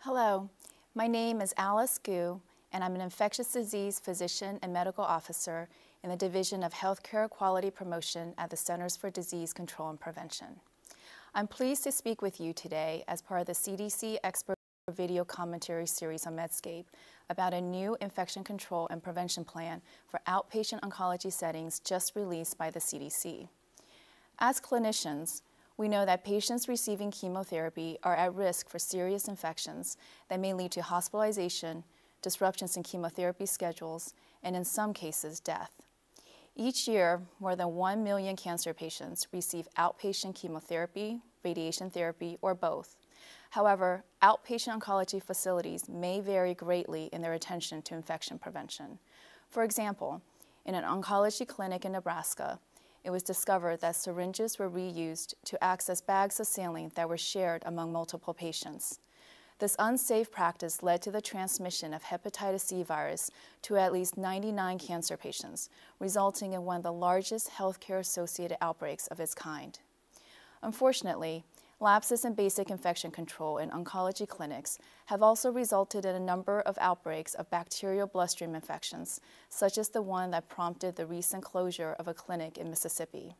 Hello, my name is Alice Gu, and I'm an infectious disease physician and medical officer in the Division of Healthcare Quality Promotion at the Centers for Disease Control and Prevention. I'm pleased to speak with you today as part of the CDC Expert Video Commentary Series on Medscape about a new infection control and prevention plan for outpatient oncology settings just released by the CDC. As clinicians, we know that patients receiving chemotherapy are at risk for serious infections that may lead to hospitalization, disruptions in chemotherapy schedules, and in some cases, death. Each year, more than 1 million cancer patients receive outpatient chemotherapy, radiation therapy, or both. However, outpatient oncology facilities may vary greatly in their attention to infection prevention. For example, in an oncology clinic in Nebraska, it was discovered that syringes were reused to access bags of saline that were shared among multiple patients. This unsafe practice led to the transmission of hepatitis C virus to at least 99 cancer patients, resulting in one of the largest healthcare associated outbreaks of its kind. Unfortunately, Lapses in basic infection control in oncology clinics have also resulted in a number of outbreaks of bacterial bloodstream infections, such as the one that prompted the recent closure of a clinic in Mississippi.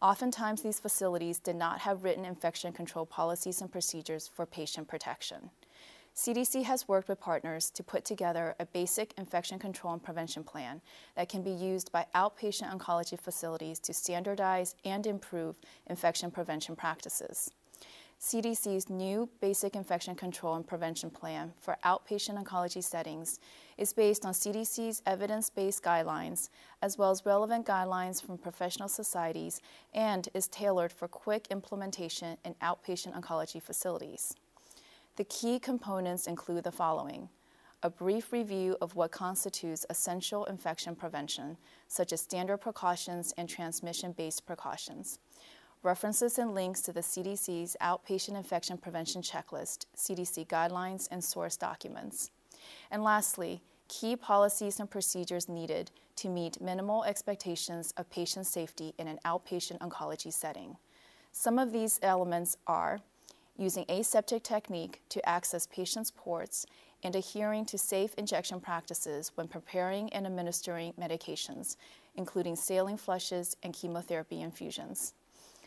Oftentimes, these facilities did not have written infection control policies and procedures for patient protection. CDC has worked with partners to put together a basic infection control and prevention plan that can be used by outpatient oncology facilities to standardize and improve infection prevention practices. CDC's new Basic Infection Control and Prevention Plan for outpatient oncology settings is based on CDC's evidence based guidelines, as well as relevant guidelines from professional societies, and is tailored for quick implementation in outpatient oncology facilities. The key components include the following a brief review of what constitutes essential infection prevention, such as standard precautions and transmission based precautions. References and links to the CDC's Outpatient Infection Prevention Checklist, CDC guidelines, and source documents. And lastly, key policies and procedures needed to meet minimal expectations of patient safety in an outpatient oncology setting. Some of these elements are using aseptic technique to access patients' ports, and adhering to safe injection practices when preparing and administering medications, including saline flushes and chemotherapy infusions.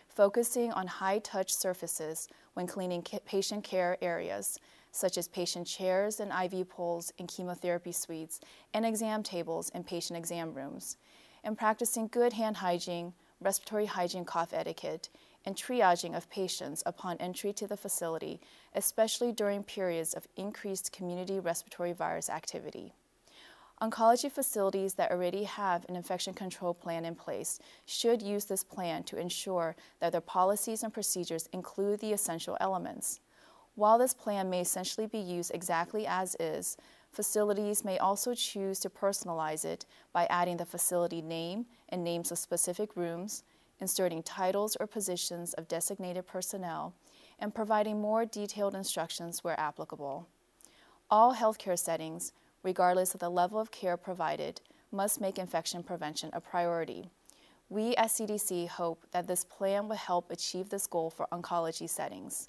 Focusing on high touch surfaces when cleaning patient care areas, such as patient chairs and IV poles in chemotherapy suites and exam tables in patient exam rooms, and practicing good hand hygiene, respiratory hygiene cough etiquette, and triaging of patients upon entry to the facility, especially during periods of increased community respiratory virus activity. Oncology facilities that already have an infection control plan in place should use this plan to ensure that their policies and procedures include the essential elements. While this plan may essentially be used exactly as is, facilities may also choose to personalize it by adding the facility name and names of specific rooms, inserting titles or positions of designated personnel, and providing more detailed instructions where applicable. All healthcare settings, regardless of the level of care provided, must make infection prevention a priority. We at CDC hope that this plan will help achieve this goal for oncology settings.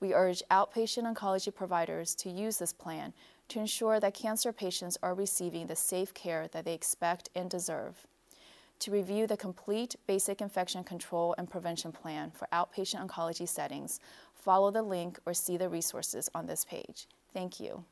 We urge outpatient oncology providers to use this plan to ensure that cancer patients are receiving the safe care that they expect and deserve to review the complete basic infection control and prevention plan for outpatient oncology settings, follow the link or see the resources on this page. Thank you.